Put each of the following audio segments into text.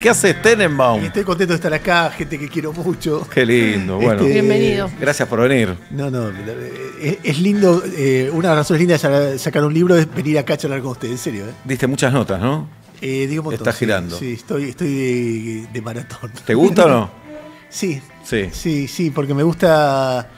¿Qué hace, Tenenbaum? Estoy contento de estar acá, gente que quiero mucho. Qué lindo, bueno. Este, Bienvenido. Gracias por venir. No, no, es, lindo, eh, una de las razones lindas de sacar un libro es venir acá a charlar con ustedes, en serio. Eh. Diste muchas notas, ¿no? Eh, girando. Sí, estoy, estoy de, maratón. ¿Te gusta o no? Sí. Sí. Sí, sí, porque me gusta...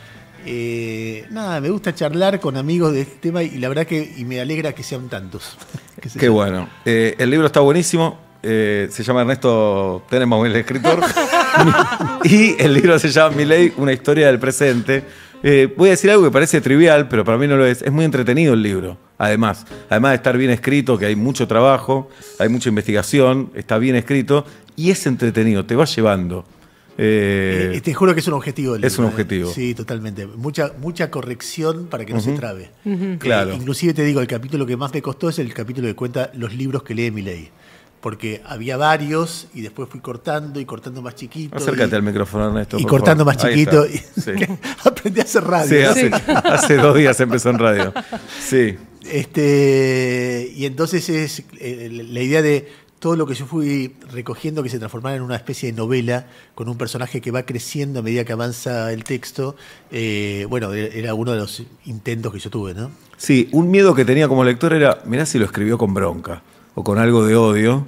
Eh, nada, me gusta charlar con amigos de este tema y la verdad que y me alegra que sean tantos. Qué bueno. el libro está buenísimo. Eh, se llama Ernesto Tenemos el escritor. y el libro se llama Mi ley una historia del presente. Eh, voy a decir algo que parece trivial, pero para mí no lo es. Es muy entretenido el libro, además. Además de estar bien escrito, que hay mucho trabajo, hay mucha investigación, está bien escrito y es entretenido, te va llevando. Eh, te juro que es un objetivo. Libro, es un objetivo. Sí, totalmente. Mucha, mucha corrección para que no se trabe. Claro. inclusive te digo, el capítulo que más me costó es el capítulo que cuenta los libros que lee mi ley porque había varios y después fui cortando y cortando más chiquito. Acércate al micrófono, Ernesto. Y cortando más chiquito. aprendí a hacer radio. Sí, hace, dos días empezó en radio. Sí. Este, y entonces es eh, la idea de todo lo que yo fui recogiendo que se transformara en una especie de novela con un personaje que va creciendo a medida que avanza el texto, eh, bueno, e, era uno de los intentos que yo tuve, ¿no? Sí, un miedo que tenía como lector era, mirá si lo escribió con bronca o con algo de odio.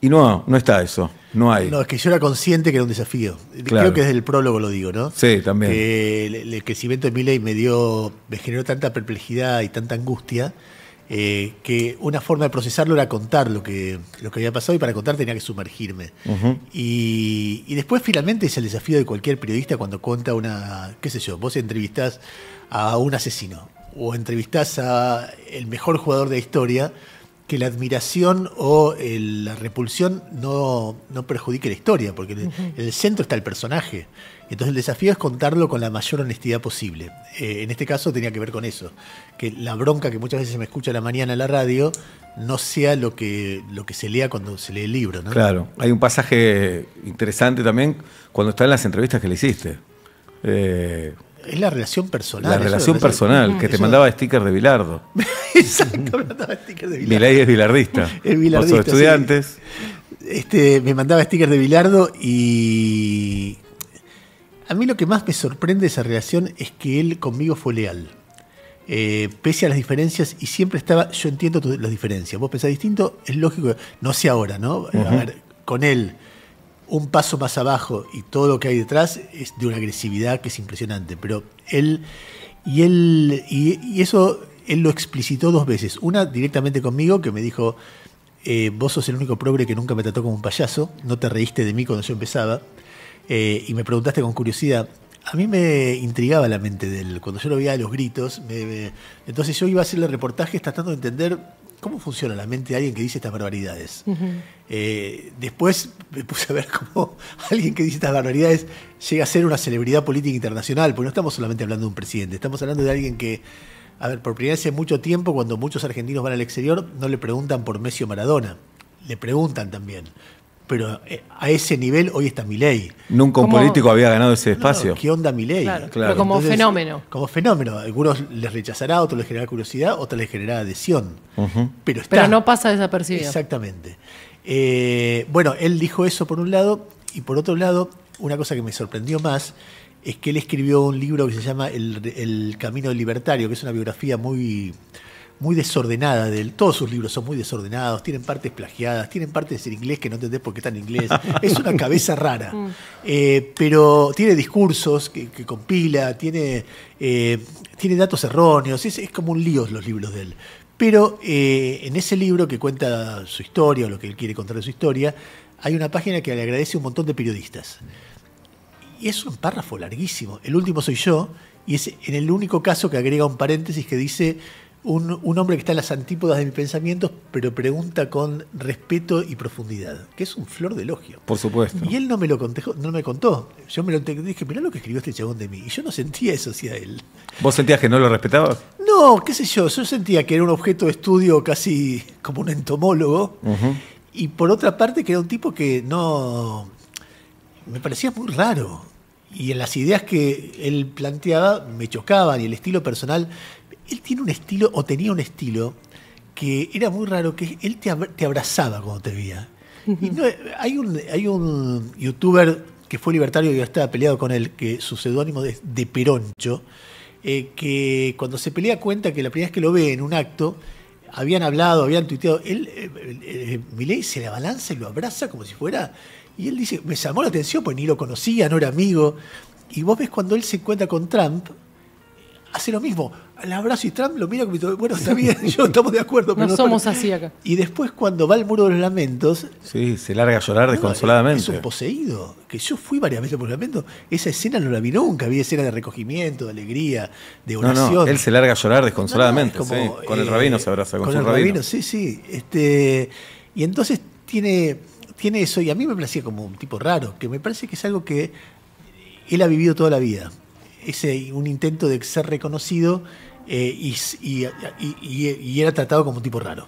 Y no, no está eso, no hay. No, es que yo era consciente que era un desafío. Creo que desde el prólogo lo digo, ¿no? Sí, también. el, crecimiento de Milley me dio, me generó tanta perplejidad y tanta angustia eh, que una forma de procesarlo era contar lo que, lo que había pasado y para contar tenía que sumergirme. y, después finalmente es el desafío de cualquier periodista cuando cuenta una, qué sé yo, vos entrevistás a un asesino o entrevistás a el mejor jugador de la historia que la admiración o eh, la repulsión no, perjudique la historia, porque en el centro está el personaje. Entonces el desafío es contarlo con la mayor honestidad posible. Eh, en este caso tenía que ver con eso, que la bronca que muchas veces se me escucha a la mañana en la radio no sea lo que, lo que se lea cuando se lee el libro. Claro, hay un pasaje interesante también cuando está en las entrevistas que le hiciste. Eh, es la relación personal. La relación personal, que, te mandaba stickers de Bilardo. Exacto, me mandaba stickers de Bilardo. Milay es bilardista. Es bilardista. estudiantes. Este, me mandaba stickers de Bilardo y. A mí lo que más me sorprende esa relación es que él conmigo fue leal. Eh, pese a las diferencias, y siempre estaba, yo entiendo las diferencias, vos pensás distinto, es lógico, no sé ahora, ¿no? A ver, con él un paso más abajo y todo lo que hay detrás es de una agresividad que es impresionante. Pero él, y él, y, eso él lo explicitó dos veces. Una directamente conmigo que me dijo, eh, vos sos el único progre que nunca me trató como un payaso, no te reíste de mí cuando yo empezaba. Eh, y me preguntaste con curiosidad, a mí me intrigaba la mente de cuando yo lo veía los gritos, entonces yo iba a hacerle reportajes tratando de entender ¿cómo funciona la mente de alguien que dice estas barbaridades? Eh, después me puse a ver cómo alguien que dice estas barbaridades llega a ser una celebridad política internacional, porque no estamos solamente hablando de un presidente, estamos hablando de alguien que, a ver, por primera vez hace mucho tiempo, cuando muchos argentinos van al exterior, no le preguntan por Messi o Maradona, le preguntan también pero eh, a ese nivel hoy está ley. Nunca un político había ganado ese espacio. ¿Qué onda Milei? Claro, como fenómeno. Como fenómeno. Algunos les rechazará, otros les generará curiosidad, otros les generará adhesión. pero, está. no pasa desapercibido. Exactamente. Eh, bueno, él dijo eso por un lado, y por otro lado, una cosa que me sorprendió más es que él escribió un libro que se llama El, El Camino Libertario, que es una biografía muy muy desordenada de él. Todos sus libros son muy desordenados, tienen partes plagiadas, tienen partes en inglés que no entendés porque qué en inglés. Es una cabeza rara. Mm. Eh, pero tiene discursos que, compila, tiene, eh, tiene datos erróneos. Es, como un lío los libros de él. Pero eh, en ese libro que cuenta su historia o lo que él quiere contar de su historia, hay una página que le agradece un montón de periodistas. Y es un párrafo larguísimo. El último soy yo, y es en el único caso que agrega un paréntesis que dice un, hombre que está en las antípodas de mis pensamientos, pero pregunta con respeto y profundidad, que es un flor de elogio. Por supuesto. Y él no me lo contó, no me contó. Yo me lo dije, mirá lo que escribió este chabón de mí. Y yo no sentía eso hacia él. ¿Vos sentías que no lo respetabas? No, qué sé yo. Yo sentía que era un objeto de estudio casi como un entomólogo. Y por otra parte, que era un tipo que no. Me parecía muy raro. Y en las ideas que él planteaba me chocaban y el estilo personal él tiene un estilo, o tenía un estilo, que era muy raro, que él te, abrazaba cuando te veía. hay, un, youtuber que fue libertario y estaba peleado con él, que su seudónimo es de Peroncho, eh, que cuando se pelea cuenta que la primera vez que lo ve en un acto, habían hablado, habían tuiteado, él, eh, eh, se le abalanza y lo abraza como si fuera, y él dice, me llamó la atención, pues ni lo conocía, no era amigo, y vos ves cuando él se encuentra con Trump, hace lo mismo. al abrazo y Trump lo mira como bueno, está bien, yo estamos de acuerdo. Pero no, así acá. Y después cuando va al muro de los lamentos... Sí, se larga a llorar desconsoladamente. Es un poseído, que yo fui varias veces por los lamentos. Esa escena no la vi nunca, vi escena de recogimiento, de alegría, de oración. él se larga a llorar desconsoladamente, Con el rabino eh, se abraza, con, con el rabino. Sí, sí. Este, y entonces tiene, tiene eso, y a mí me parecía como un tipo raro, que me parece que es algo que él ha vivido toda la vida ese, un intento de ser reconocido eh, y, era tratado como un tipo raro.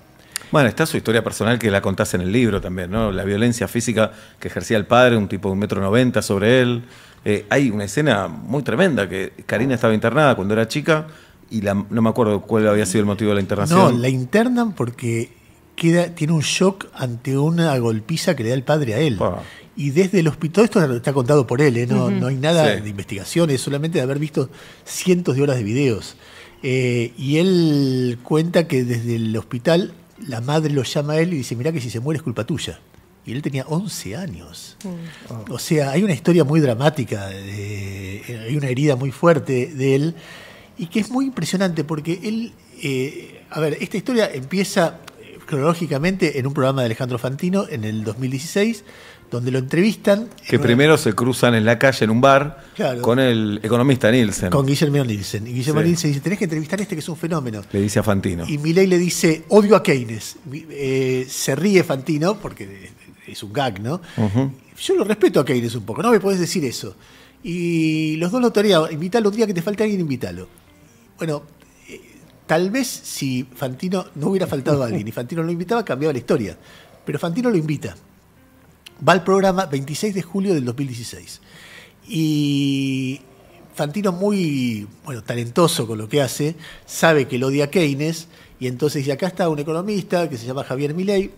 Bueno, está su historia personal que la contás en el libro también, ¿no? La violencia física que ejercía el padre, un tipo de 190 metro sobre él. Eh, hay una escena muy tremenda que Karina estaba internada cuando era chica y no me acuerdo cuál había sido el motivo de la internación. No, la internan porque tiene un shock ante una golpiza que le da el padre a él. Y desde el hospital, esto está contado por él, ¿eh? no, hay nada de investigaciones, solamente de haber visto cientos de horas de videos. Eh, y él cuenta que desde el hospital la madre lo llama a él y dice, mira que si se muere es culpa tuya. Y él tenía 11 años. Mm. O sea, hay una historia muy dramática, eh, hay una herida muy fuerte de él, y que es muy impresionante porque él, a ver, esta historia empieza cronológicamente en un programa de Alejandro Fantino en el 2016, donde lo entrevistan. Que primero se cruzan en la calle, en un bar, con el economista Nielsen. Con Guillermo Nielsen. Y Guillermo Nielsen dice, tenés que entrevistar a este que es un fenómeno. Le dice a Fantino. Y Milei le dice, odio a Keynes. Eh, se ríe Fantino, porque es un gag, ¿no? Yo lo respeto a Keynes un poco, no me podés decir eso. Y los dos lo teoría, invítalo un día que te falte alguien, invítalo. Bueno, Tal vez si Fantino no hubiera faltado a alguien y Fantino lo invitaba, cambiaba la historia. Pero Fantino lo invita. Va al programa 26 de julio del 2016. Y Fantino muy talentoso con lo que hace, sabe que lo odia Keynes, y entonces ya acá está un economista que se llama Javier Milei,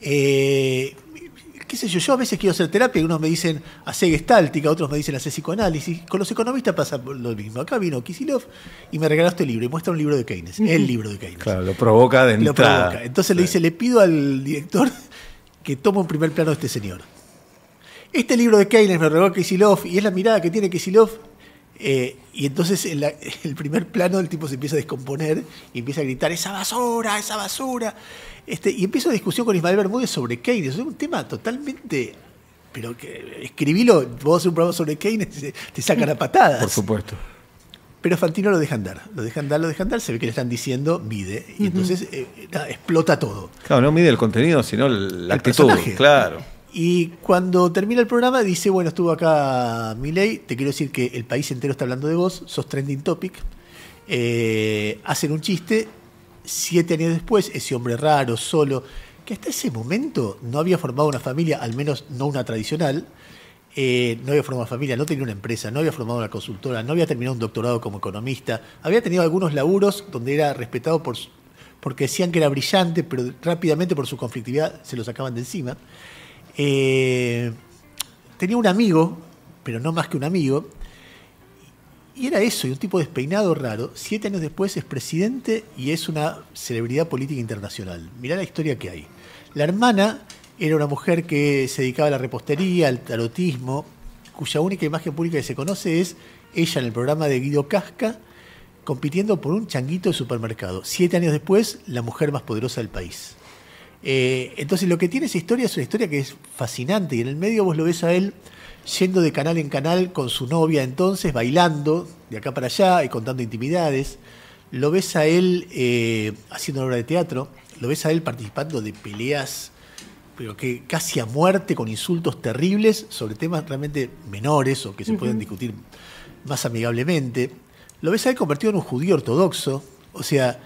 eh, Dice yo, yo a veces quiero hacer terapia y unos me dicen hacer gestáltica, otros me dicen hacer psicoanálisis. Con los economistas pasa lo mismo. Acá vino Kisilov y me regalaste este libro y muestra un libro de Keynes, el libro de Keynes. Claro, lo provoca de entrada. Entonces le dice, le pido al director que tome un primer plano de este señor. Este libro de Keynes me regaló Kisilov y es la mirada que tiene Kisilov eh, y entonces en el primer plano el tipo se empieza a descomponer y empieza a gritar, esa basura, esa basura. Este, y empiezo la discusión con Ismael Bermúdez sobre Keynes. Es un tema totalmente. Pero que, escribilo, vos haces un programa sobre Keynes te sacan a patadas. Por supuesto. Pero Fantino lo dejan dar. lo dejan dar, lo dejan andar, se ve que le están diciendo mide, y entonces eh, explota todo. Claro, no mide el contenido, sino la actitud. Claro. Y cuando termina el programa dice, bueno, estuvo acá Miley, te quiero decir que el país entero está hablando de vos, sos trending topic, eh, hacen un chiste siete años después, ese hombre raro, solo, que hasta ese momento no había formado una familia, al menos no una tradicional, eh, no había formado una familia, no tenía una empresa, no había formado una consultora, no había terminado un doctorado como economista, había tenido algunos laburos donde era respetado por, porque decían que era brillante, pero rápidamente por su conflictividad se lo sacaban de encima. Eh, tenía un amigo, pero no más que un amigo, y era eso, y un tipo despeinado raro. Siete años después es presidente y es una celebridad política internacional. Mirá la historia que hay. La hermana era una mujer que se dedicaba a la repostería, al tarotismo, cuya única imagen pública que se conoce es ella en el programa de Guido Casca, compitiendo por un changuito de supermercado. Siete años después, la mujer más poderosa del país. Eh, entonces lo que tiene esa historia es una historia que es fascinante y en el medio vos lo ves a él yendo de canal en canal con su novia entonces, bailando de acá para allá y contando intimidades. Lo ves a él eh, haciendo una obra de teatro, lo ves a él participando de peleas, pero que casi a muerte, con insultos terribles sobre temas realmente menores o que se pueden discutir más amigablemente. Lo ves a él convertido en un judío ortodoxo, o sea,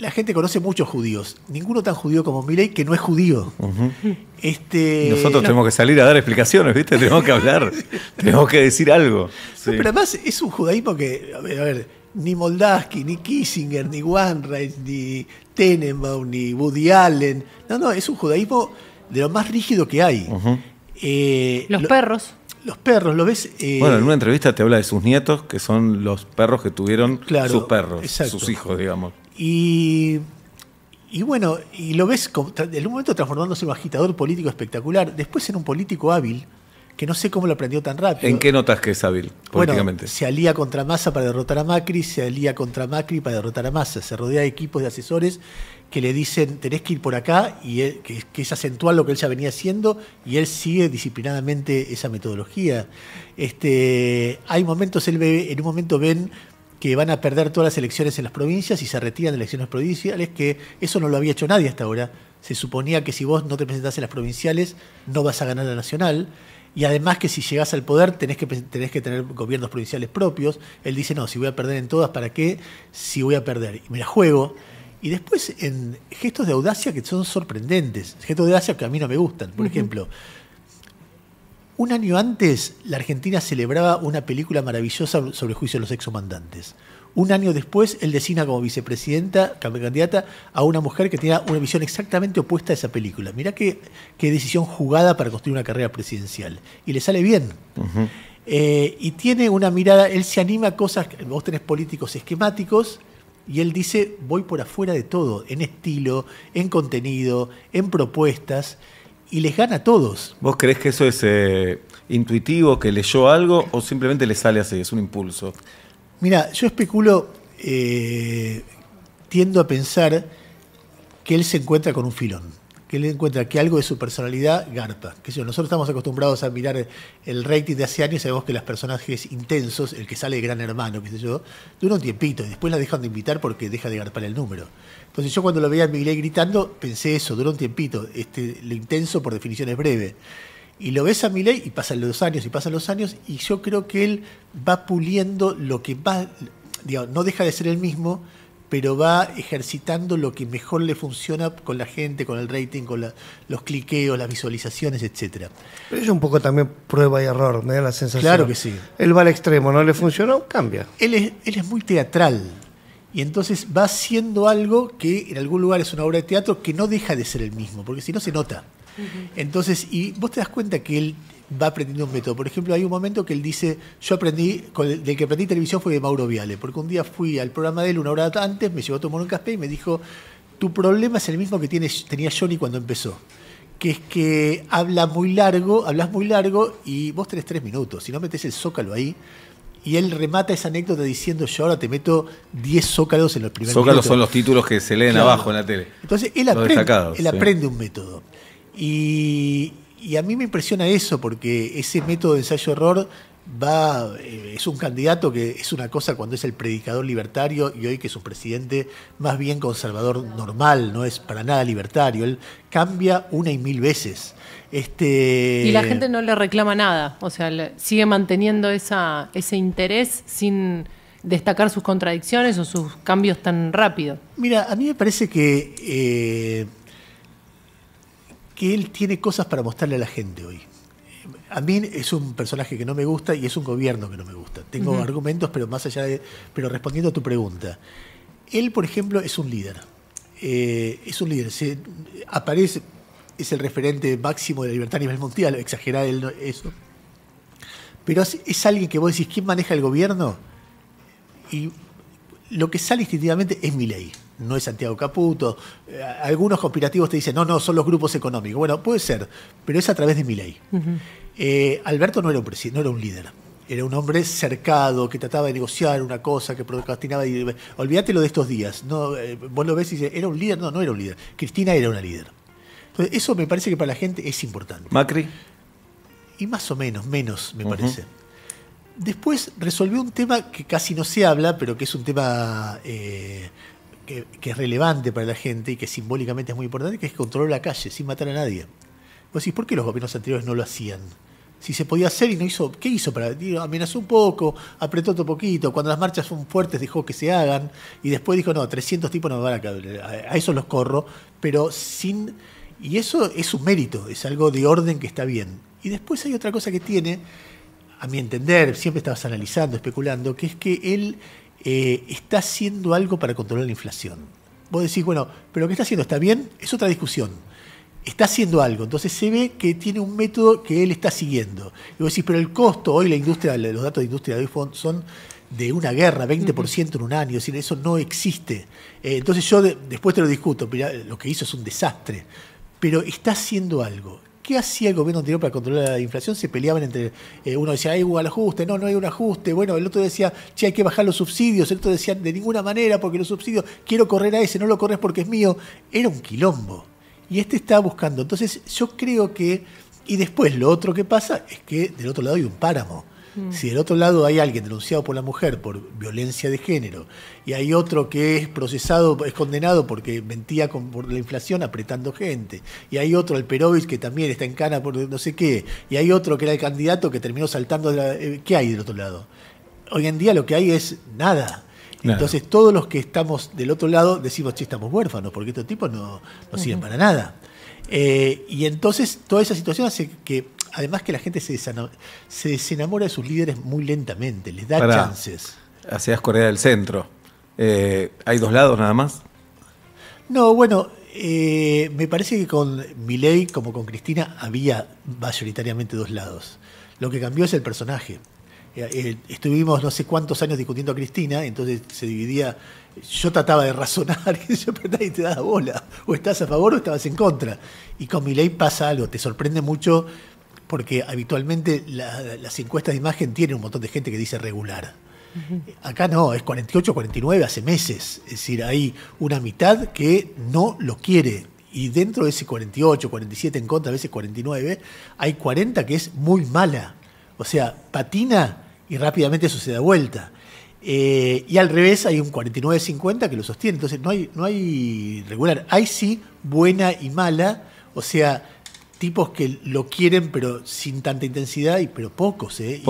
la gente conoce muchos judíos, ninguno tan judío como Milei que no es judío. este, Nosotros tenemos que salir a dar explicaciones, ¿viste? Tenemos que hablar, tenemos que decir algo. pero además es un judaísmo que, a ver, ni Moldavsky, ni Kissinger, ni Wainwright, ni Tenenbaum, ni Woody Allen. No, no, es un judaísmo de lo más rígido que hay. Eh, los perros. Los perros, ¿lo ves? Eh, bueno, en una entrevista te habla de sus nietos, que son los perros que tuvieron sus perros, sus hijos, digamos. Y, bueno, y lo ves en un momento transformándose en un agitador político espectacular, después en un político hábil, que no sé cómo lo aprendió tan rápido. ¿En qué notas que es hábil políticamente? se alía contra Massa para derrotar a Macri, se alía contra Macri para derrotar a Massa, se rodea de equipos de asesores que le dicen tenés que ir por acá, y que, es acentuar lo que él ya venía haciendo, y él sigue disciplinadamente esa metodología. Este, hay momentos, él ve, en un momento ven que van a perder todas las elecciones en las provincias y se retiran de elecciones provinciales, que eso no lo había hecho nadie hasta ahora. Se suponía que si vos no te presentás en las provinciales, no vas a ganar la nacional. Y además que si llegás al poder tenés que, que tener gobiernos provinciales propios. Él dice, no, si voy a perder en todas, ¿para qué? Si voy a perder. Y me la juego. Y después en gestos de audacia que son sorprendentes. Gestos de audacia que a mí no me gustan. Por ejemplo, un año antes, la Argentina celebraba una película maravillosa sobre el juicio de los exomandantes. Un año después, él designa como vicepresidenta, candidata, a una mujer que tenía una visión exactamente opuesta a esa película. Mirá qué, decisión jugada para construir una carrera presidencial. Y le sale bien. Eh, y tiene una mirada, él se anima a cosas, vos tenés políticos esquemáticos, y él dice, voy por afuera de todo, en estilo, en contenido, en propuestas y les gana a todos. ¿Vos crees que eso es eh, intuitivo, que leyó algo o simplemente le sale así, es un impulso? Mira, yo especulo, eh, tiendo a pensar que él se encuentra con un filón que él encuentra que algo de su personalidad garpa. Que yo, nosotros estamos acostumbrados a mirar el rating de hace años y sabemos que los personajes intensos, el que sale de Gran Hermano, qué sé yo, dura un tiempito y después la dejan de invitar porque deja de garpar el número. Entonces yo cuando lo veía a Miguel gritando pensé eso, duró un tiempito, este, lo intenso por definición es breve. Y lo ves a Miley y pasan los años y pasan los años y yo creo que él va puliendo lo que va, no deja de ser el mismo, pero va ejercitando lo que mejor le funciona con la gente, con el rating, con los cliqueos, las visualizaciones, etcétera. Pero es un poco también prueba y error, me da la sensación. Claro que sí. Él va al extremo, no le funcionó, cambia. Él es, muy teatral. Y entonces va haciendo algo que en algún lugar es una obra de teatro que no deja de ser el mismo, porque si no se nota. Entonces, y vos te das cuenta que él va aprendiendo un método. Por ejemplo, hay un momento que él dice, yo aprendí, del que aprendí televisión fue de Mauro Viale, porque un día fui al programa de él una hora antes, me llevó a tomar un café y me dijo, tu problema es el mismo que tenía Johnny cuando empezó, que es que habla muy largo, hablas muy largo y vos tenés tres minutos, si no metes el zócalo ahí, y él remata esa anécdota diciendo, yo ahora te meto diez zócalos en los primeros Zócalos son los títulos que se leen abajo en la tele. Entonces él aprende, él aprende un método. Y, y a mí me impresiona eso, porque ese método de ensayo-error va eh, es un candidato que es una cosa cuando es el predicador libertario y hoy que es un presidente más bien conservador normal, no es para nada libertario. Él cambia una y mil veces. Este... Y la gente no le reclama nada, o sea, sigue manteniendo esa, ese interés sin destacar sus contradicciones o sus cambios tan rápidos. Mira, a mí me parece que... Eh, que él tiene cosas para mostrarle a la gente hoy. A mí es un personaje que no me gusta y es un gobierno que no me gusta. Tengo argumentos, pero más allá de. Pero respondiendo a tu pregunta, él, por ejemplo, es un líder. Eh, es un líder. aparece, es el referente máximo de la libertad a nivel mundial, exagerar él eso. Pero es, es, alguien que vos decís, ¿quién maneja el gobierno? Y lo que sale instintivamente es mi ley no es Santiago Caputo. Eh, algunos conspirativos te dicen, no, no, son los grupos económicos. Bueno, puede ser, pero es a través de mi ley. Eh, Alberto no era, un no era un líder. Era un hombre cercado que trataba de negociar una cosa, que procrastinaba. Y, olvídate lo de estos días. No, eh, vos lo ves y dices, ¿era un líder? No, no era un líder. Cristina era una líder. Entonces, eso me parece que para la gente es importante. Macri. Y más o menos, menos, me parece. Después resolvió un tema que casi no se habla, pero que es un tema que, es relevante para la gente y que simbólicamente es muy importante, que es controlar la calle sin matar a nadie. Vos decís, ¿por qué los gobiernos anteriores no lo hacían? Si se podía hacer y no hizo, ¿qué hizo? Para, amenazó un poco, apretó otro poquito, cuando las marchas son fuertes dejó que se hagan y después dijo, no, 300 tipos no me van a caer, a, a eso los corro, pero sin... Y eso es un mérito, es algo de orden que está bien. Y después hay otra cosa que tiene, a mi entender, siempre estabas analizando, especulando, que es que él eh, está haciendo algo para controlar la inflación. Vos decís, bueno, pero ¿qué que está haciendo está bien, es otra discusión. Está haciendo algo, entonces se ve que tiene un método que él está siguiendo. Y vos decís, pero el costo, hoy la industria, los datos de industria de hoy son de una guerra, 20% en un año, eso no existe. Eh, entonces yo después te lo discuto, Mirá, lo que hizo es un desastre, pero está haciendo algo. ¿Qué hacía el gobierno anterior para controlar la inflación? Se peleaban entre. Eh, uno decía, hay un ajuste, no, no hay un ajuste. Bueno, el otro decía, che, hay que bajar los subsidios. El otro decía, de ninguna manera, porque los subsidios, quiero correr a ese, no lo corres porque es mío. Era un quilombo. Y este estaba buscando. Entonces, yo creo que. Y después, lo otro que pasa es que del otro lado hay un páramo Mm. Si del otro lado hay alguien denunciado por la mujer por violencia de género y hay otro que es procesado, es condenado porque mentía por la inflación apretando gente, y hay otro, el Perovich, que también está en cana por no sé qué, y hay otro que era el candidato que terminó saltando, de eh, ¿qué hay del otro lado? Hoy en día lo que hay es nada. Entonces todos los que estamos del otro lado decimos, sí, estamos huérfanos, porque estos tipos no, sirven para nada. Eh, y entonces toda esa situación hace que además que la gente se, se desenamora de sus líderes muy lentamente, les da chances. Hacías Corea del Centro. Eh, ¿Hay dos lados nada más? No, bueno, eh, me parece que con Milei como con Cristina había mayoritariamente dos lados. Lo que cambió es el personaje. Eh, estuvimos no sé cuántos años discutiendo a Cristina, entonces se dividía. Yo trataba de razonar, y te daba bola. O estás a favor o estabas en contra. Y con Milei pasa algo, te sorprende mucho porque habitualmente las encuestas de imagen tienen un montón de gente que dice regular. Acá no, es 48, 49 hace meses. Es decir, hay una mitad que no lo quiere. Y dentro de ese 48, 47 en contra, a veces 49, hay 40 que es muy mala. O sea, patina y rápidamente eso se da vuelta. Eh, y al revés hay un 49-50 que lo sostiene. Entonces no hay, no hay regular. Hay sí buena y mala. O sea, tipos que lo quieren, pero sin tanta intensidad, y pero pocos, ¿eh?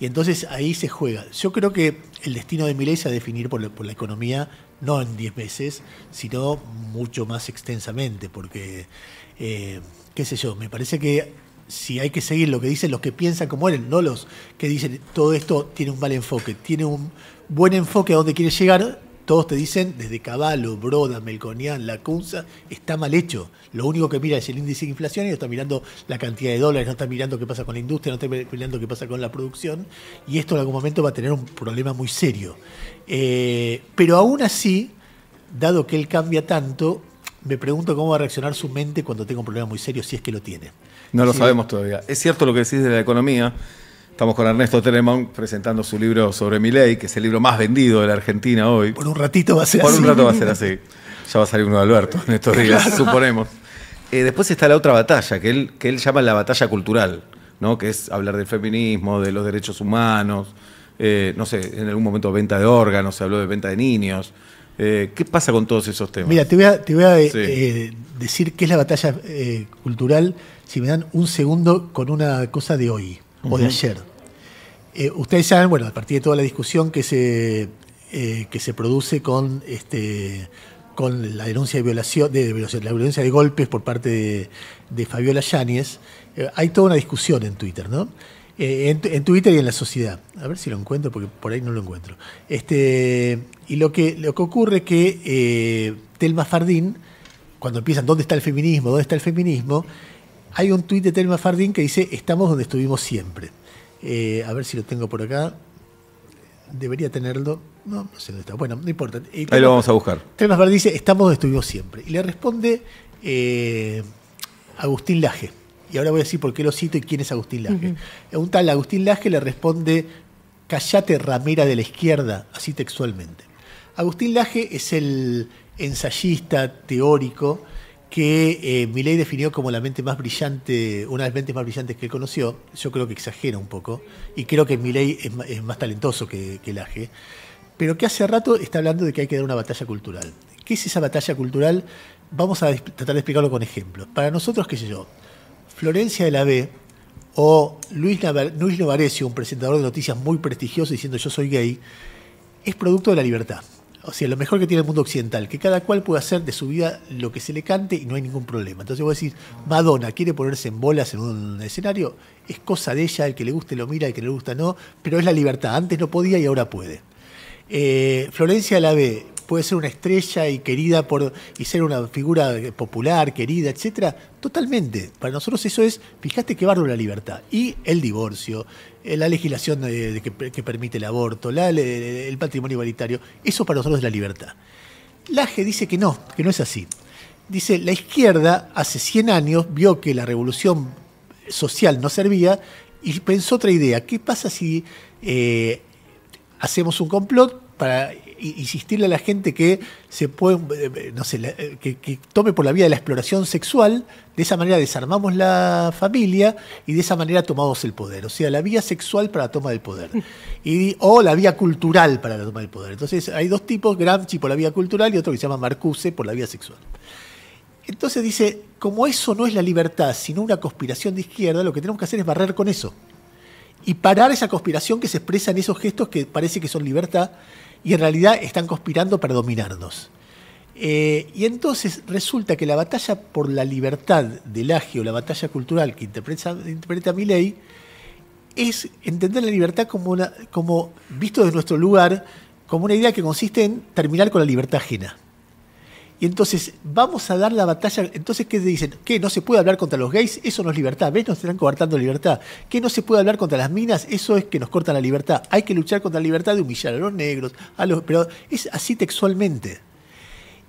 Y, entonces ahí se juega. Yo creo que el destino de Milei se a definir por la, economía, no en 10 veces, sino mucho más extensamente, porque, eh, qué sé yo, me parece que si hay que seguir lo que dicen los que piensan como él, no los que dicen todo esto tiene un mal enfoque, tiene un buen enfoque a donde quiere llegar, todos te dicen, desde Caballo, Broda, Melconian, Lacunza, está mal hecho. Lo único que mira es el índice de inflación y no está mirando la cantidad de dólares, no está mirando qué pasa con la industria, no está mirando qué pasa con la producción. Y esto en algún momento va a tener un problema muy serio. Eh, pero aún así, dado que él cambia tanto, me pregunto cómo va a reaccionar su mente cuando tenga un problema muy serio, si es que lo tiene. No lo sabemos todavía. Es cierto lo que decís de la economía. Estamos con Ernesto Telemón presentando su libro sobre mi ley, que es el libro más vendido de la Argentina hoy. Por un ratito va a ser así. Por un rato va a ser así. Ya va a salir uno de Alberto en estos días, suponemos. Eh, después está la otra batalla, que él, que él llama la batalla cultural, ¿no? que es hablar del feminismo, de los derechos humanos, eh, no sé, en algún momento venta de órganos, se habló de venta de niños. Eh, ¿Qué pasa con todos esos temas? Mira, te voy a, decir qué es la batalla cultural, si me dan un segundo con una cosa de hoy o de ayer. Eh, ustedes saben, bueno, a partir de toda la discusión que se, eh, que se produce con, este, con la denuncia de violación, de, la violencia de golpes por parte de, Fabiola Yáñez, eh, hay toda una discusión en Twitter, ¿no? En, Twitter y en la sociedad. A ver si lo encuentro, porque por ahí no lo encuentro. Este, y lo que, lo que ocurre es que Telma Fardín, cuando empiezan dónde está el feminismo, dónde está el feminismo, hay un tuit de Telma Fardín que dice, estamos donde estuvimos siempre. Eh, a ver si lo tengo por acá. Debería tenerlo. No, no sé dónde está. Bueno, no importa. Ahí lo vamos a buscar. Telma Fardín dice, estamos donde estuvimos siempre. Y le responde eh, Agustín Laje. Y ahora voy a decir por qué lo cito y quién es Agustín Laje. Un tal Agustín Laje le responde, callate ramera de la izquierda, así textualmente. Agustín Laje es el ensayista teórico que eh, definió como la mente más brillante, una de las mentes más brillantes que él conoció, yo creo que exagera un poco, y creo que Miley es, más talentoso que, Laje, pero que hace rato está hablando de que hay que dar una batalla cultural. ¿Qué es esa batalla cultural? Vamos a tratar de explicarlo con ejemplos. Para nosotros, qué sé yo, Florencia de la B o Luis, Nav un presentador de noticias muy prestigioso diciendo yo soy gay, es producto de la libertad o sea, lo mejor que tiene el mundo occidental, que cada cual puede hacer de su vida lo que se le cante y no hay ningún problema. Entonces vos decís, Madonna quiere ponerse en bolas en un escenario, es cosa de ella, el que le guste lo mira, el que le gusta no, pero es la libertad, antes no podía y ahora puede. Eh, Florencia la B, puede ser una estrella y querida por y ser una figura popular, querida, etcétera, totalmente. Para nosotros eso es, fíjate qué barro la libertad y el divorcio, eh, la legislación eh, que, permite el aborto, el, patrimonio igualitario, eso para nosotros es la libertad. Laje dice que no, que no es así. Dice, la izquierda hace 100 años vio que la revolución social no servía y pensó otra idea. ¿Qué pasa si eh, hacemos un complot para insistirle a la gente que se puede, eh, eh, eh, que, tome por la vía de la exploración sexual, de esa manera desarmamos la familia y de esa manera tomamos el poder. O sea, la vía sexual para la toma del poder. Y, o la vía cultural para la toma del poder. Entonces, hay dos tipos, Gramsci por la vía cultural y otro que se llama Marcuse por la vía sexual. Entonces dice, como eso no es la libertad, sino una conspiración de izquierda, lo que tenemos que hacer es barrer con eso y parar esa conspiración que se expresa en esos gestos que parece que son libertad y en realidad están conspirando para dominarnos. Eh, y entonces resulta que la batalla por la libertad del agio, la batalla cultural que interpreta, interpreta ley, es entender la libertad como, una, como, visto desde nuestro lugar, como una idea que consiste en terminar con la libertad ajena. Y entonces vamos a dar la batalla. Entonces, ¿qué dicen? que ¿No se puede hablar contra los gays? Eso no es libertad. ¿Ves? Nos están coartando libertad. ¿Qué? ¿No se puede hablar contra las minas? Eso es que nos corta la libertad. Hay que luchar contra la libertad de humillar a los negros, a los... Pero es así textualmente.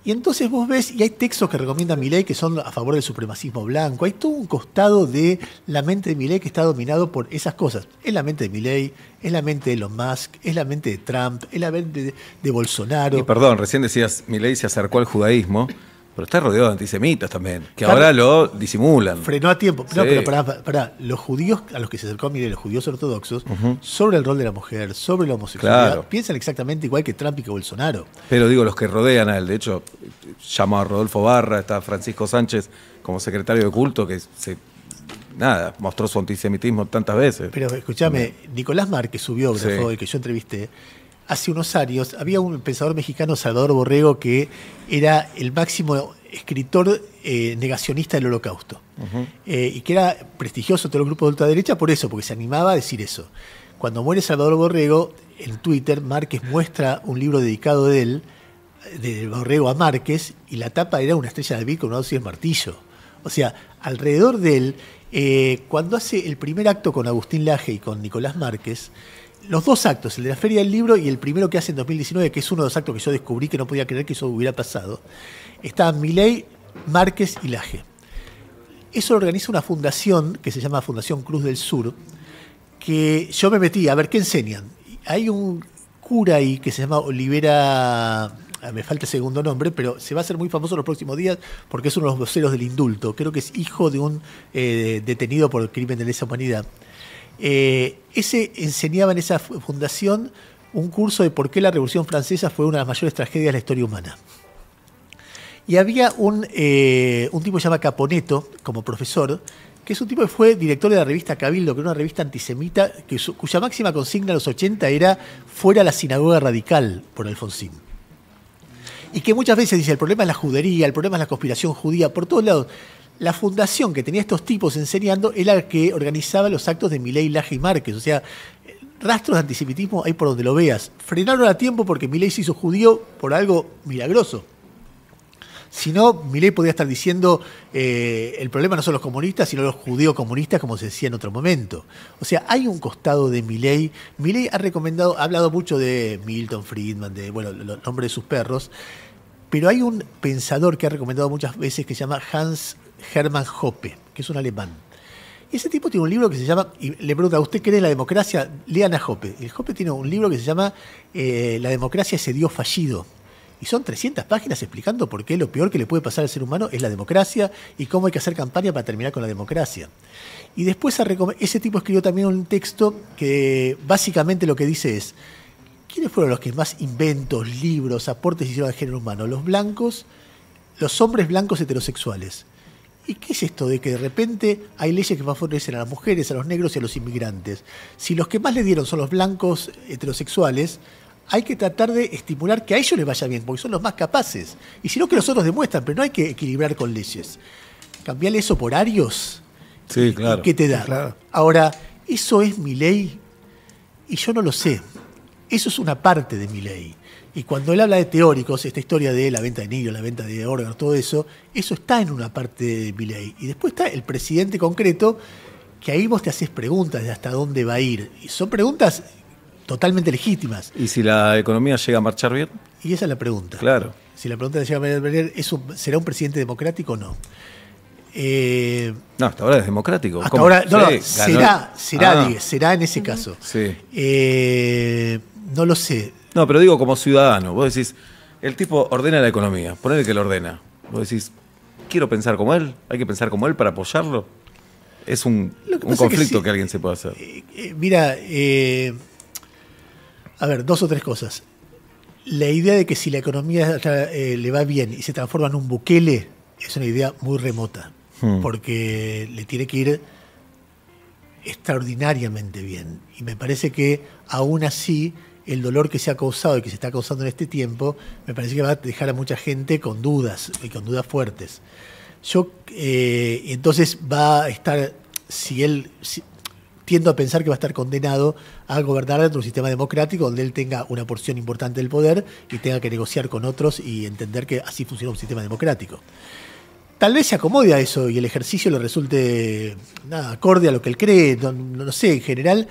Y entonces vos ves, y hay textos que recomienda Milley que son a favor del supremacismo blanco, hay todo un costado de la mente de Milley que está dominado por esas cosas. Es la mente de Milley, es la mente de Elon Musk, es la mente de Trump, es la mente de, Bolsonaro. Y perdón, recién decías, Milley se acercó al judaísmo. Pero está rodeado de antisemitas también, que ahora lo disimulan. Frenó a tiempo. No, pero pará, los judíos a los que se acercó, mire, los judíos ortodoxos, sobre el rol de la mujer, sobre la homosexualidad, piensan exactamente igual que Trump y que Bolsonaro. Pero digo, los que rodean a él, de hecho, llamó a Rodolfo Barra, está Francisco Sánchez como secretario de culto, que se nada, mostró su antisemitismo tantas veces. Pero escúchame, Nicolás Márquez, su biógrafo, el que yo entrevisté, hace unos años había un pensador mexicano, Salvador Borrego, que era el máximo escritor eh, negacionista del holocausto. Eh, y que era prestigioso todo los grupos de ultraderecha por eso, porque se animaba a decir eso. Cuando muere Salvador Borrego, en Twitter Márquez muestra un libro dedicado de él, de Borrego a Márquez, y la tapa era una estrella de David con un dosis martillo. O sea, alrededor de él, eh, cuando hace el primer acto con Agustín Laje y con Nicolás Márquez, los dos actos, el de la Feria del Libro y el primero que hace en 2019, que es uno de los actos que yo descubrí que no podía creer que eso hubiera pasado, están Miley, Márquez y Laje. Eso lo organiza una fundación que se llama Fundación Cruz del Sur, que yo me metí a ver qué enseñan. Hay un cura ahí que se llama Olivera ah, me falta el segundo nombre, pero se va a hacer muy famoso los próximos días porque es uno de los voceros del indulto. Creo que es hijo de un eh, detenido por el crimen de lesa humanidad. Eh, ese enseñaba en esa fundación un curso de por qué la Revolución Francesa fue una de las mayores tragedias de la historia humana. Y había un, eh, tipo que se Caponeto como profesor, que es un tipo que fue director de la revista Cabildo, que era una revista antisemita, cuya máxima consigna en los 80 era fuera la sinagoga radical por Alfonsín. Y que muchas veces dice, el problema es la judería, el problema es la conspiración judía, por todos lados la fundación que tenía estos tipos enseñando era la que organizaba los actos de Milei, Laje y Márquez. O sea, rastros de antisemitismo hay por donde lo veas. Frenaron a tiempo porque Milei se hizo judío por algo milagroso. Si no, Milei podía estar diciendo eh, el problema no son los comunistas, sino los judíos comunistas, como se decía en otro momento. O sea, hay un costado de Milei. Milei ha recomendado, ha hablado mucho de Milton Friedman, de bueno, los nombres de sus perros, pero hay un pensador que ha recomendado muchas veces que se llama Hans Hermann Hoppe, que es un alemán. Ese tipo tiene un libro que se llama, y le pregunta, ¿usted cree la democracia? Lean a Hoppe. El Hoppe tiene un libro que se llama eh, La democracia se dio fallido. Y son 300 páginas explicando por qué lo peor que le puede pasar al ser humano es la democracia y cómo hay que hacer campaña para terminar con la democracia. Y después ese tipo escribió también un texto que básicamente lo que dice es, ¿quiénes fueron los que más inventos, libros, aportes hicieron al género humano? Los blancos, los hombres blancos heterosexuales. ¿Y qué es esto de que de repente hay leyes que favorecen a las mujeres, a los negros y a los inmigrantes? Si los que más le dieron son los blancos heterosexuales, hay que tratar de estimular que a ellos les vaya bien, porque son los más capaces. Y si no, que los otros demuestran, pero no hay que equilibrar con leyes. Cambiar eso por arios, ¿qué te da? Ahora, eso es mi ley y yo no lo sé. Eso es una parte de mi ley. Y cuando él habla de teóricos, esta historia de la venta de niños, la venta de órganos, todo eso, eso está en una parte de mi Y después está el presidente concreto, que ahí vos te haces preguntas de hasta dónde va a ir. Y son preguntas totalmente legítimas. ¿Y si la economía llega a marchar bien? Y esa es la pregunta. Claro. Si la pregunta llega a marchar bien, ¿será un presidente democrático o no? Eh, no, hasta ahora es democrático. ahora, no, será, será, ah. será en ese caso. Sí. Eh, no lo sé. No, pero digo como ciudadano, vos decís, el tipo ordena la economía, ponele que lo ordena. Vos decís, quiero pensar como él, hay que pensar como él para apoyarlo. Es un, conflicto que, alguien se puede hacer. Eh, eh, mira, eh, a ver, dos o tres cosas. La idea de que si la economía le va bien y se transforma en un buquele es una idea muy remota, hmm. porque le tiene que ir extraordinariamente bien. Y me parece que aún así el dolor que se ha causado y que se está causando en este tiempo, me parece que va a dejar a mucha gente con dudas y con dudas fuertes. Yo, eh, entonces va a estar, si él, tiende tiendo a pensar que va a estar condenado a gobernar dentro de un sistema democrático donde él tenga una porción importante del poder y tenga que negociar con otros y entender que así funciona un sistema democrático. Tal vez se acomode a eso y el ejercicio le resulte nada, acorde a lo que él cree, no, sé, en general,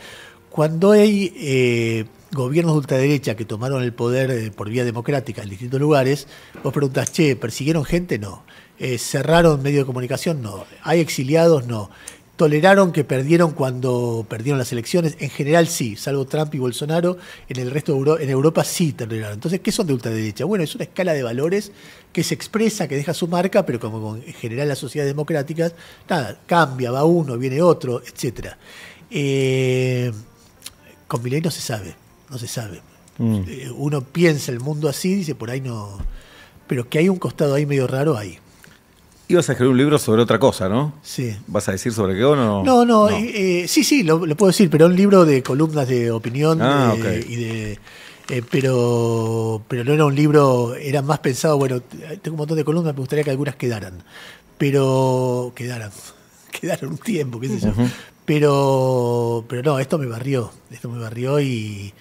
cuando hay eh, gobiernos de ultraderecha que tomaron el poder eh, por vía democrática en distintos lugares, vos preguntás, che, ¿persiguieron gente? No. Eh, ¿Cerraron medios de comunicación? No. ¿Hay exiliados? No. ¿Toleraron que perdieron cuando perdieron las elecciones? En general sí, salvo Trump y Bolsonaro, en el resto de en Europa sí toleraron. Entonces, ¿qué son de ultraderecha? Bueno, es una escala de valores que se expresa, que deja su marca, pero como en general las sociedades democráticas, nada, cambia, va uno, viene otro, etcétera eh, con Milei no se sabe no se sabe. Mm. Eh, uno piensa el mundo así, dice, por ahí no... Pero que hay un costado ahí medio raro, ahí. Ibas a escribir un libro sobre otra cosa, ¿no? Sí. ¿Vas a decir sobre qué o no? No, no, eh, eh, sí, sí, lo, puedo decir, pero un libro de columnas de opinión ah, y de... pero, pero no era un libro, era más pensado, bueno, tengo un montón de columnas, me gustaría que algunas quedaran, pero quedaran, quedaron un tiempo, qué sé yo. Pero, pero no, esto me barrió, esto me barrió y,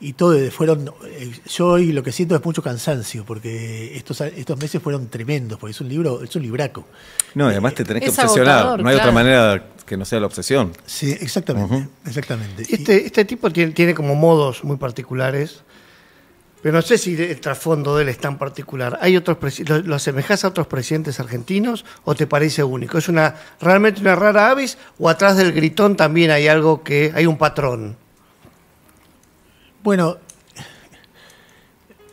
y todo fueron, eh, yo hoy lo que siento es mucho cansancio, porque estos, estos meses fueron tremendos, porque es un libro, es un libraco. No, y además te tenés que obsesionar, no hay otra manera que no sea la obsesión. Sí, exactamente, exactamente. Este, este, tipo tiene, tiene como modos muy particulares pero no sé si el trasfondo de él es tan particular. ¿Hay otros lo, lo a otros presidentes argentinos o te parece único? ¿Es una realmente una rara avis o atrás del gritón también hay algo que hay un patrón? Bueno,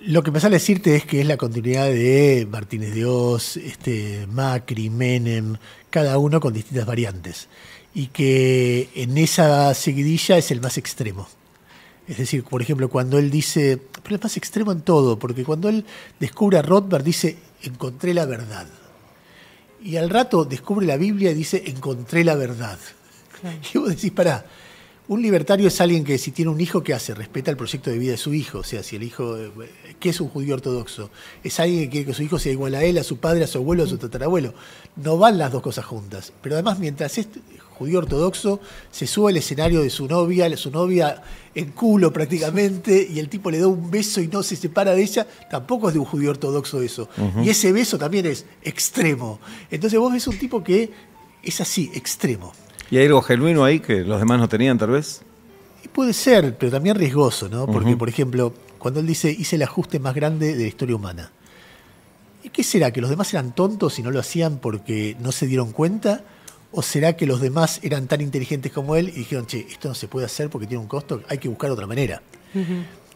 lo que me a decirte es que es la continuidad de Martínez Dios, este, Macri, Menem, cada uno con distintas variantes. Y que en esa seguidilla es el más extremo. Es decir, por ejemplo, cuando él dice, pero es más extremo en todo, porque cuando él descubre a Rothbard dice, encontré la verdad. Y al rato descubre la Biblia y dice, encontré la verdad. ¿Qué Y vos decís, pará, un libertario es alguien que si tiene un hijo, ¿qué hace? Respeta el proyecto de vida de su hijo. O sea, si el hijo, eh, ¿qué es un judío ortodoxo? Es alguien que quiere que su hijo sea igual a él, a su padre, a su abuelo, a su mm. tatarabuelo. No van las dos cosas juntas. Pero además, mientras es judío ortodoxo, se sube al escenario de su novia, su novia en culo prácticamente, y el tipo le da un beso y no se separa de ella, tampoco es de un judío ortodoxo eso. Y ese beso también es extremo. Entonces vos ves un tipo que es así, extremo. ¿Y hay algo genuino ahí que los demás no tenían, tal vez? Y puede ser, pero también riesgoso, ¿no? Porque, por ejemplo, cuando él dice, hice el ajuste más grande de la historia humana. ¿Y qué será? ¿Que los demás eran tontos y no lo hacían porque no se dieron cuenta? ¿O será que los demás eran tan inteligentes como él y dijeron, che, esto no se puede hacer porque tiene un costo, hay que buscar otra manera?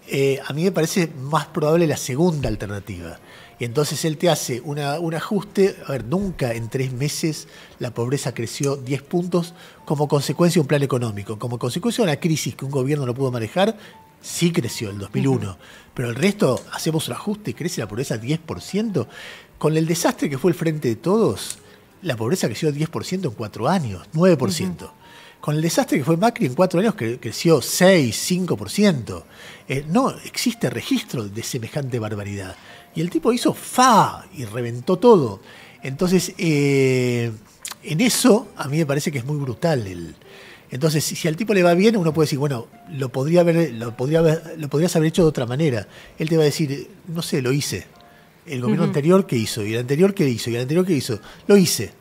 Eh, a mí me parece más probable la segunda alternativa. Y entonces él te hace un ajuste. A ver, nunca en tres meses la pobreza creció 10 puntos como consecuencia de un plan económico, como consecuencia de una crisis que un gobierno no pudo manejar. Sí creció el 2001, pero el resto hacemos un ajuste y crece la pobreza 10%. Con el desastre que fue el frente de todos, la pobreza creció 10% en cuatro años, 9%. Con el desastre que fue Macri en cuatro años creció 6, 5%. Eh, no existe registro de semejante barbaridad. Y el tipo hizo fa y reventó todo. Entonces, eh, en eso a mí me parece que es muy brutal. El, entonces, si, al tipo le va bien, uno puede decir, bueno, lo podría haber, lo podría lo podrías haber hecho de otra manera. Él te va a decir, no sé, lo hice. El gobierno anterior ¿qué hizo, y el anterior ¿qué hizo, y el anterior ¿qué hizo, lo hice.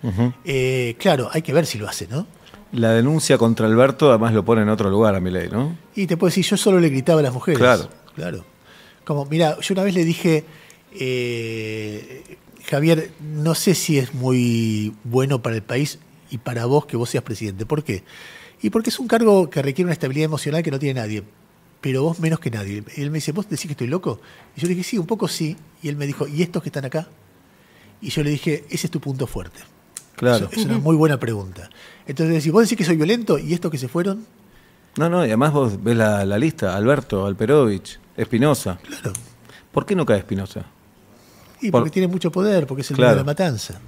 Eh, claro, hay que ver si lo hace, ¿no? La denuncia contra Alberto además lo pone en otro lugar a mi ley, ¿no? Y te puedo decir, yo solo le gritaba a las mujeres. Claro. Claro. Como, mira, yo una vez le dije, eh, Javier, no sé si es muy bueno para el país y para vos que vos seas presidente. ¿Por qué? Y porque es un cargo que requiere una estabilidad emocional que no tiene nadie, pero vos menos que nadie. él me dice, ¿vos decís que estoy loco? Y yo le dije, sí, un poco sí. Y él me dijo, ¿y estos que están acá? Y yo le dije, ese es tu punto fuerte. Claro. es una muy buena pregunta. Entonces, si vos decís que soy violento y estos que se fueron. No, no, y además vos ves la, la lista, Alberto, Alperovich, Espinosa. Claro. ¿Por qué no cae Espinosa? Y porque tiene mucho poder, porque es el claro. de la matanza.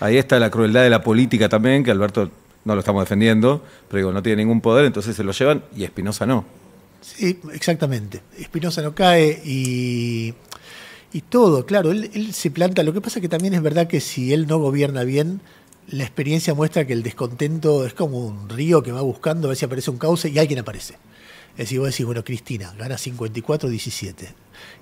Ahí está la crueldad de la política también, que Alberto no lo estamos defendiendo, pero digo, no tiene ningún poder, entonces se lo llevan y Espinosa no. Sí, exactamente. Espinosa no cae y, y todo, claro, él, se planta. Lo que pasa es que también es verdad que si él no gobierna bien, la experiencia muestra que el descontento es como un río que va buscando a ver si aparece un cauce y alguien aparece. Es decir, vos decís, bueno, Cristina gana 54-17.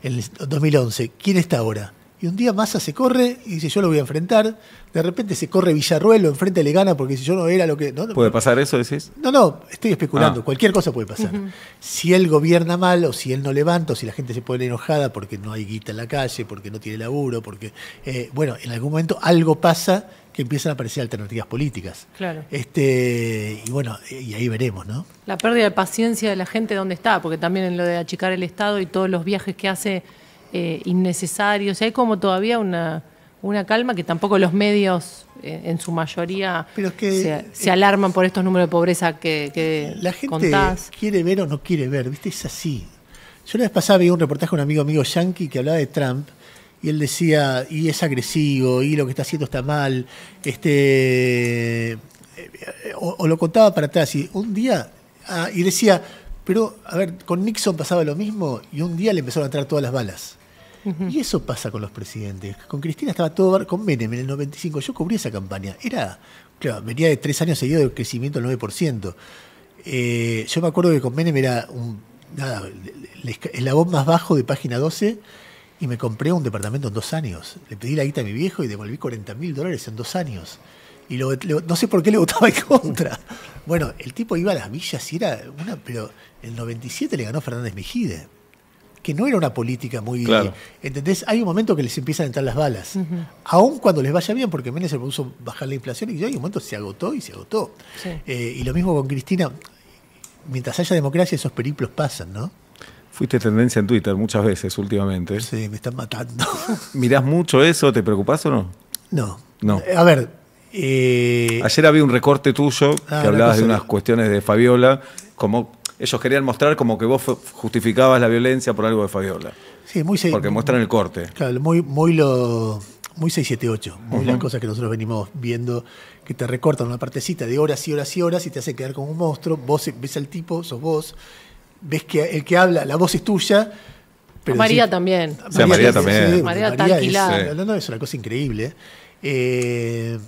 En el 2011, ¿quién está ahora? Y un día Massa se corre y dice, yo lo voy a enfrentar. De repente se corre Villarruelo, lo enfrenta le gana porque si yo no era lo que... ¿no? ¿Puede pasar eso, decís? No, no, estoy especulando. Ah. Cualquier cosa puede pasar. Si él gobierna mal o si él no levanta o si la gente se pone enojada porque no hay guita en la calle, porque no tiene laburo, porque... Eh, bueno, en algún momento algo pasa que empiezan a aparecer alternativas políticas. Claro. Este, y bueno, y ahí veremos, ¿no? La pérdida de paciencia de la gente, ¿dónde está? Porque también en lo de achicar el Estado y todos los viajes que hace eh, innecesarios. hay como todavía una, una calma que tampoco los medios eh, en su mayoría eh, se, alarman por estos números de pobreza que, que La gente quiere ver o no quiere ver, ¿viste? Es así. Yo una vez pasada vi un reportaje de un amigo amigo yankee que hablaba de Trump y él decía, y es agresivo, y lo que está haciendo está mal, este o, lo contaba para atrás y un día ah, y decía, pero a ver, con Nixon pasaba lo mismo y un día le empezaron a entrar todas las balas. Y eso pasa con los presidentes. Con Cristina estaba todo, con Menem en el 95, yo cubrí esa campaña. Era, claro, venía de tres años seguidos de crecimiento del 9%. Eh, yo me acuerdo que con Menem era un, nada, el voz más bajo de página 12 y me compré un departamento en dos años. Le pedí la guita a mi viejo y devolví 40 mil dólares en dos años. Y no sé por qué le votaba en contra. Bueno, el tipo iba a las villas y era una. Pero el 97 le ganó Fernández Mejide que no era una política muy... Claro. ¿Entendés? Hay un momento que les empiezan a entrar las balas, Aún cuando les vaya bien, porque Menem se propuso bajar la inflación y hay un momento se agotó y se agotó. Eh, y lo mismo con Cristina, mientras haya democracia esos periplos pasan, ¿no? Fuiste tendencia en Twitter muchas veces últimamente. Sí, me están matando. ¿Mirás mucho eso? ¿Te preocupás o no? No. Eh, a ver, eh, Ayer había un recorte tuyo que ah, hablabas de unas cuestiones de Fabiola, como ellos querían mostrar como que vos justificabas la violencia por algo de Fabiola. Sí, muy Porque muestran el corte. Claro, muy, muy lo. Muy 678, muy las cosas que nosotros venimos viendo, que te recortan una partecita de horas y horas y horas y te hacen quedar como un monstruo. Vos ves al tipo, sos vos, ves que el que habla, la voz es tuya, pero María, también. María, también. María, también. Es, es una cosa increíble. Eh,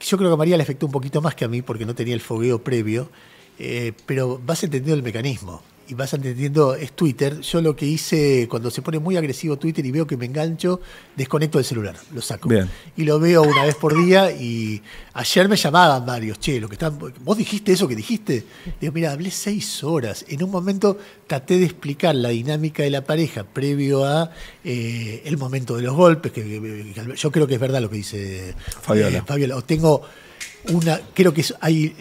yo creo que a María le afectó un poquito más que a mí porque no tenía el fogueo previo, eh, pero vas entendiendo el mecanismo y vas entendiendo, es Twitter. Yo lo que hice cuando se pone muy agresivo Twitter y veo que me engancho, desconecto el celular, lo saco. Y lo veo una vez por día y ayer me llamaban varios, che, lo que están, vos dijiste eso que dijiste. Digo, mira, hablé seis horas. En un momento traté de explicar la dinámica de la pareja previo a eh, el momento de los golpes, que, yo creo que es verdad lo que dice Fabiola. Eh, Fabiola. O tengo una, creo que hay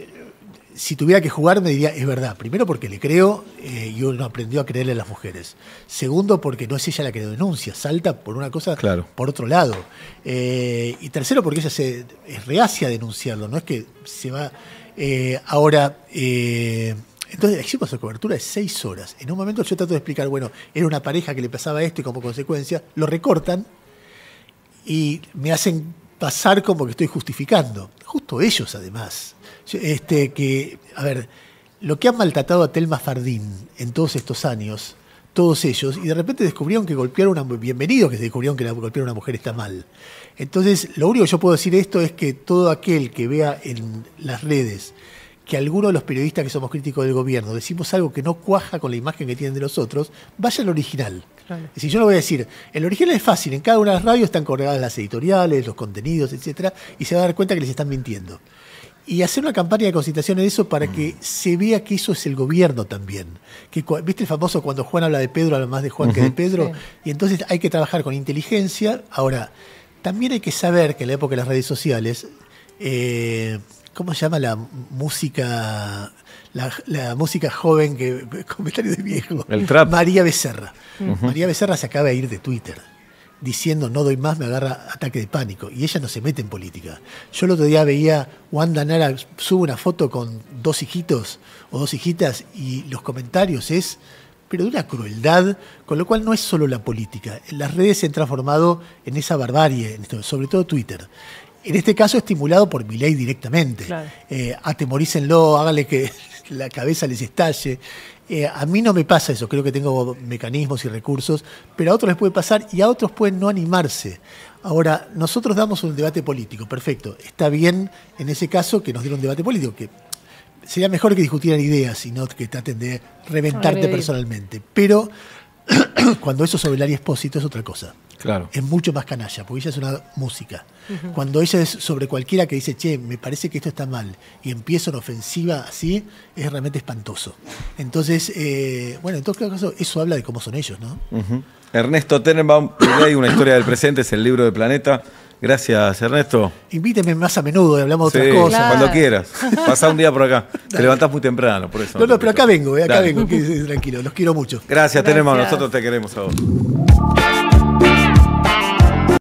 si tuviera que jugar, me diría, es verdad. Primero porque le creo eh, y uno aprendió a creerle a las mujeres. Segundo porque no es ella la que denuncia, salta por una cosa por otro lado. Eh, y tercero porque ella se, es reacia a denunciarlo, no es que se va... Eh, ahora, eh, entonces hicimos la cobertura de seis horas. En un momento yo trato de explicar, bueno, era una pareja que le pasaba esto y como consecuencia lo recortan y me hacen pasar como que estoy justificando justo ellos además, este, que, a ver, lo que han maltratado a Telma Fardín en todos estos años, todos ellos, y de repente descubrieron que golpearon a una bienvenido que se descubrieron que la, golpear a una mujer está mal. Entonces, lo único que yo puedo decir esto es que todo aquel que vea en las redes que algunos de los periodistas que somos críticos del gobierno decimos algo que no cuaja con la imagen que tienen de nosotros, vaya al original. Es decir, yo lo voy a decir, el original es fácil, en cada una de las radios están colgadas las editoriales, los contenidos, etcétera, y se va a dar cuenta que les están mintiendo. Y hacer una campaña de concitación en eso para que se vea que eso es el gobierno también. Que, ¿Viste el famoso cuando Juan habla de Pedro, habla más de Juan que de Pedro? Y entonces hay que trabajar con inteligencia. Ahora, también hay que saber que en la época de las redes sociales, eh, ¿Cómo se llama la música? La, música joven que. comentario de viejo. María Becerra. María Becerra se acaba de ir de Twitter diciendo no doy más, me agarra ataque de pánico. Y ella no se mete en política. Yo el otro día veía Wanda Nara sube una foto con dos hijitos o dos hijitas y los comentarios es pero de una crueldad, con lo cual no es solo la política. Las redes se han transformado en esa barbarie, sobre todo Twitter. En este caso estimulado por mi ley directamente. Eh, atemorícenlo, háganle que la cabeza les estalle. Eh, a mí no me pasa eso, creo que tengo mecanismos y recursos, pero a otros les puede pasar y a otros pueden no animarse. Ahora, nosotros damos un debate político, perfecto. Está bien en ese caso que nos dieron un debate político, que sería mejor que discutieran ideas y no que traten de reventarte personalmente. Pero cuando eso sobre el área expósito es otra cosa. Es mucho más canalla, porque ella es una música. Cuando ella es sobre cualquiera que dice, che, me parece que esto está mal, y empieza una ofensiva así, es realmente espantoso. Entonces, eh, bueno, en todo caso, eso habla de cómo son ellos, ¿no? Ernesto Tenenbaum, hay una historia del presente, es el libro de Planeta. Gracias, Ernesto. Invíteme más a menudo y hablamos de otras cosas. Cuando quieras. Pasá un día por acá. Te levantás muy temprano, por eso. No, no, pero acá vengo, eh, acá vengo, tranquilo, los quiero mucho. Gracias, Tenenbaum nosotros te queremos a vos.